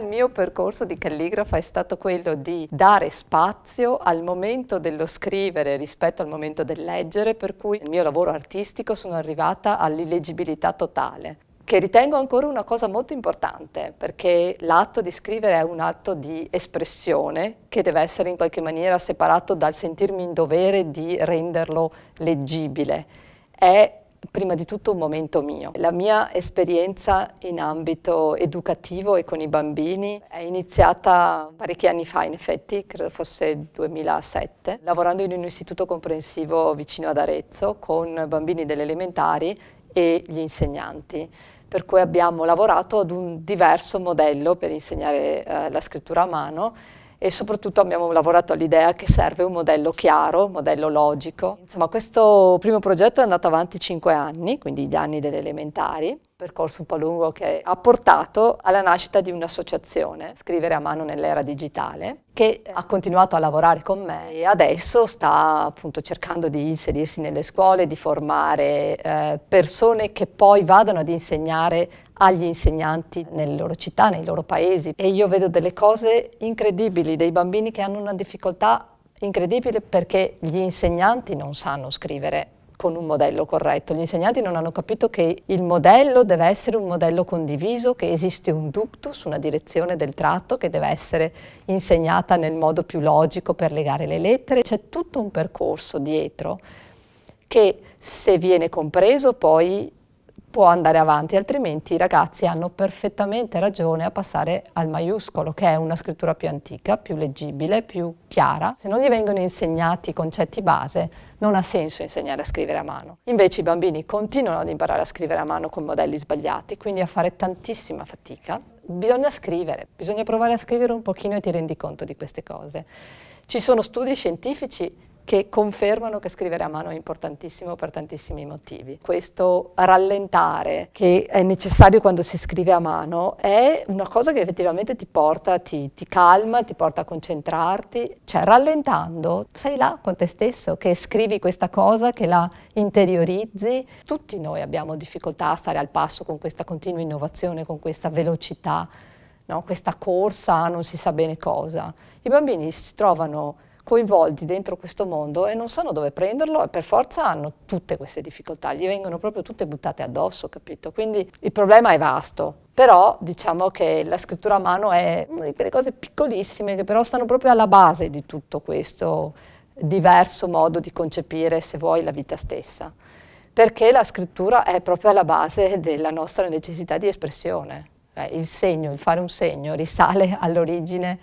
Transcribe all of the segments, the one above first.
Il mio percorso di calligrafa è stato quello di dare spazio al momento dello scrivere rispetto al momento del leggere, per cui nel mio lavoro artistico sono arrivata all'illeggibilità totale che ritengo ancora una cosa molto importante, perché l'atto di scrivere è un atto di espressione che deve essere in qualche maniera separato dal sentirmi in dovere di renderlo leggibile. È prima di tutto un momento mio. La mia esperienza in ambito educativo e con i bambini è iniziata parecchi anni fa in effetti, credo fosse 2007, lavorando in un istituto comprensivo vicino ad Arezzo con bambini delle elementari e gli insegnanti per cui abbiamo lavorato ad un diverso modello per insegnare eh, la scrittura a mano e soprattutto abbiamo lavorato all'idea che serve un modello chiaro, un modello logico. Insomma, questo primo progetto è andato avanti cinque anni, quindi gli anni delle elementari percorso un po' lungo che ha portato alla nascita di un'associazione, Scrivere a mano nell'era digitale, che ha continuato a lavorare con me e adesso sta appunto cercando di inserirsi nelle scuole, di formare eh, persone che poi vadano ad insegnare agli insegnanti nelle loro città, nei loro paesi. E io vedo delle cose incredibili, dei bambini che hanno una difficoltà incredibile perché gli insegnanti non sanno scrivere con un modello corretto. Gli insegnanti non hanno capito che il modello deve essere un modello condiviso, che esiste un ductus, una direzione del tratto che deve essere insegnata nel modo più logico per legare le lettere. C'è tutto un percorso dietro che se viene compreso poi può andare avanti, altrimenti i ragazzi hanno perfettamente ragione a passare al maiuscolo, che è una scrittura più antica, più leggibile, più chiara. Se non gli vengono insegnati i concetti base, non ha senso insegnare a scrivere a mano. Invece i bambini continuano ad imparare a scrivere a mano con modelli sbagliati, quindi a fare tantissima fatica. Bisogna scrivere, bisogna provare a scrivere un pochino e ti rendi conto di queste cose. Ci sono studi scientifici che confermano che scrivere a mano è importantissimo per tantissimi motivi. Questo rallentare che è necessario quando si scrive a mano è una cosa che effettivamente ti porta, ti, ti calma, ti porta a concentrarti, cioè rallentando sei là con te stesso che scrivi questa cosa, che la interiorizzi. Tutti noi abbiamo difficoltà a stare al passo con questa continua innovazione, con questa velocità, no? questa corsa non si sa bene cosa. I bambini si trovano coinvolti dentro questo mondo e non sanno dove prenderlo e per forza hanno tutte queste difficoltà, gli vengono proprio tutte buttate addosso, capito? Quindi il problema è vasto. Però diciamo che la scrittura a mano è una di quelle cose piccolissime che però stanno proprio alla base di tutto questo diverso modo di concepire, se vuoi, la vita stessa. Perché la scrittura è proprio alla base della nostra necessità di espressione. Eh, il segno, il fare un segno risale all'origine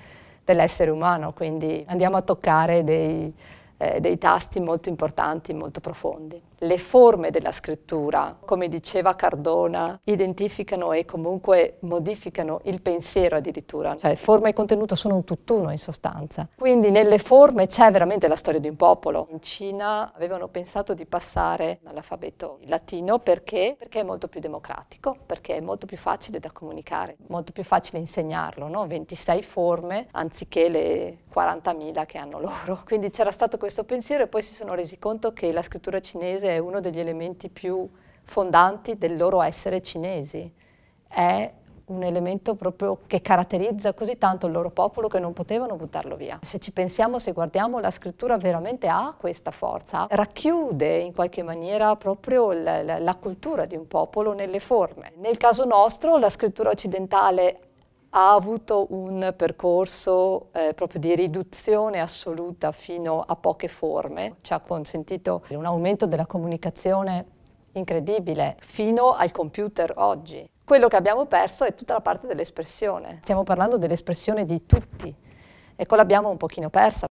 dell'essere umano, quindi andiamo a toccare dei, eh, dei tasti molto importanti, molto profondi. Le forme della scrittura, come diceva Cardona, identificano e comunque modificano il pensiero addirittura, cioè forma e contenuto sono un tutt'uno in sostanza. Quindi nelle forme c'è veramente la storia di un popolo. In Cina avevano pensato di passare all'alfabeto latino perché? perché è molto più democratico, perché è molto più facile da comunicare, molto più facile insegnarlo, no? 26 forme anziché le 40.000 che hanno loro. Quindi c'era stato questo questo pensiero e poi si sono resi conto che la scrittura cinese è uno degli elementi più fondanti del loro essere cinesi. È un elemento proprio che caratterizza così tanto il loro popolo che non potevano buttarlo via. Se ci pensiamo, se guardiamo, la scrittura veramente ha questa forza, racchiude in qualche maniera proprio la, la, la cultura di un popolo nelle forme. Nel caso nostro, la scrittura occidentale ha avuto un percorso eh, proprio di riduzione assoluta fino a poche forme, ci ha consentito un aumento della comunicazione incredibile fino al computer oggi. Quello che abbiamo perso è tutta la parte dell'espressione, stiamo parlando dell'espressione di tutti e ecco, quella l'abbiamo un pochino persa.